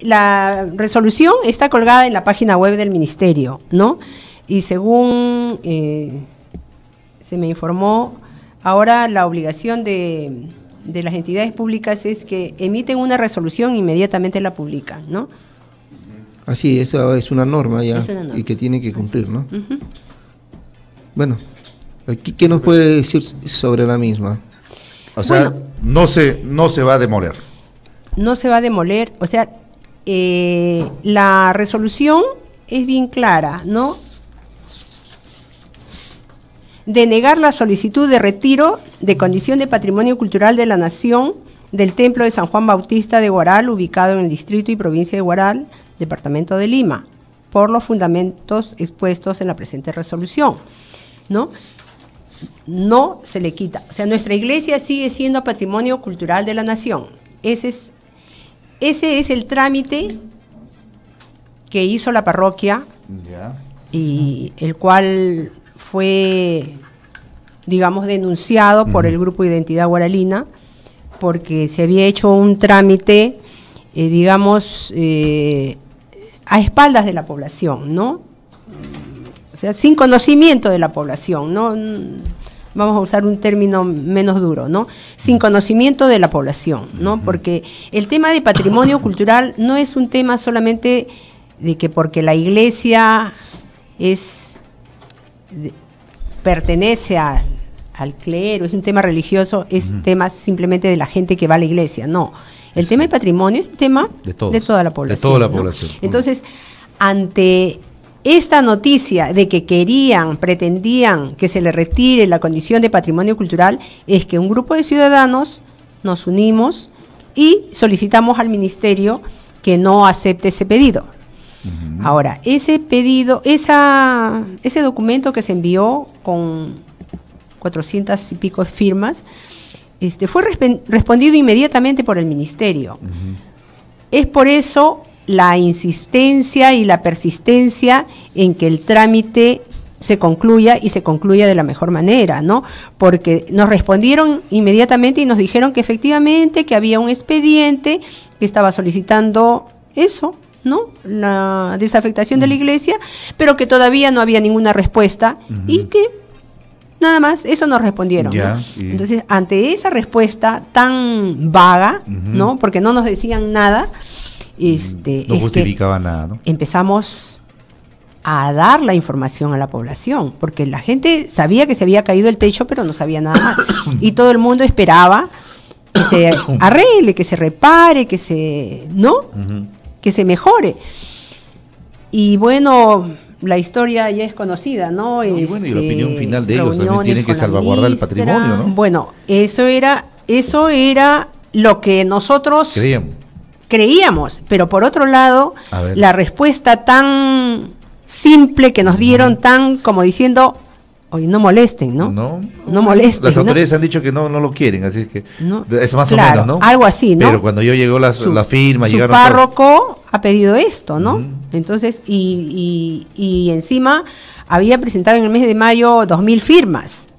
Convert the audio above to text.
la resolución está colgada en la página web del ministerio, ¿no? Y según eh, se me informó, ahora la obligación de, las entidades públicas es que emiten una resolución e inmediatamente la publican, ¿no? Así, eso es una norma ya y que tiene que cumplir, ¿no? Bueno, ¿qué, nos puede decir sobre la misma? O sea, no, se, no se va a demoler. No se va a demoler, o sea, eh, la resolución es bien clara, ¿no? Denegar la solicitud de retiro de condición de patrimonio cultural de la nación del Templo de San Juan Bautista de Guaral, ubicado en el distrito y provincia de Guaral, departamento de Lima, por los fundamentos expuestos en la presente resolución, ¿no? No se le quita. O sea, nuestra iglesia sigue siendo patrimonio cultural de la nación. Ese es ese es el trámite que hizo la parroquia y el cual fue, digamos, denunciado por el grupo Identidad Guaralina porque se había hecho un trámite, eh, digamos, eh, a espaldas de la población, ¿no? O sea, sin conocimiento de la población, ¿no? vamos a usar un término menos duro, ¿no? Sin conocimiento de la población, ¿no? Porque el tema de patrimonio cultural no es un tema solamente de que porque la iglesia es pertenece al clero, es un tema religioso, es tema simplemente de la gente que va a la iglesia, no. El tema de patrimonio es un tema de, toda la población. De toda la población. Entonces, ante esta noticia de que querían, pretendían que se le retire la condición de patrimonio cultural es que un grupo de ciudadanos nos unimos y solicitamos al ministerio que no acepte ese pedido. Ahora, ese pedido, ese documento que se envió con 400 y pico firmas, este, fue respondido inmediatamente por el ministerio. Es por eso la insistencia y la persistencia en que el trámite se concluya y se concluya de la mejor manera, ¿no? Porque nos respondieron inmediatamente y nos dijeron que efectivamente que había un expediente que estaba solicitando eso, ¿no? La desafectación de la mm. iglesia, pero que todavía no había ninguna respuesta y que nada más, eso nos respondieron. Entonces, ante esa respuesta tan vaga, ¿no? Porque no nos decían nada, este, no justificaba nada. Empezamos a dar la información a la población, porque la gente sabía que se había caído el techo, pero no sabía nada más. y todo el mundo esperaba que se arregle, que se repare, que se, ¿no? Que se mejore. Y bueno, la historia ya es conocida, ¿no? y bueno, la este, opinión final de ellos también tiene que salvaguardar el patrimonio, ¿no? Bueno, eso era, eso era lo que nosotros Creíamos creíamos, pero por otro lado, la respuesta tan simple que nos dieron, tan como diciendo, oye, no molesten, ¿no? No, no molesten. Las autoridades han dicho que no, no lo quieren, así que es más o menos, ¿no? Algo así, ¿no? Pero cuando yo llegó la, la firma, su párroco ha pedido esto, ¿no? Entonces, y, y, y encima había presentado en el mes de mayo 2.000 firmas.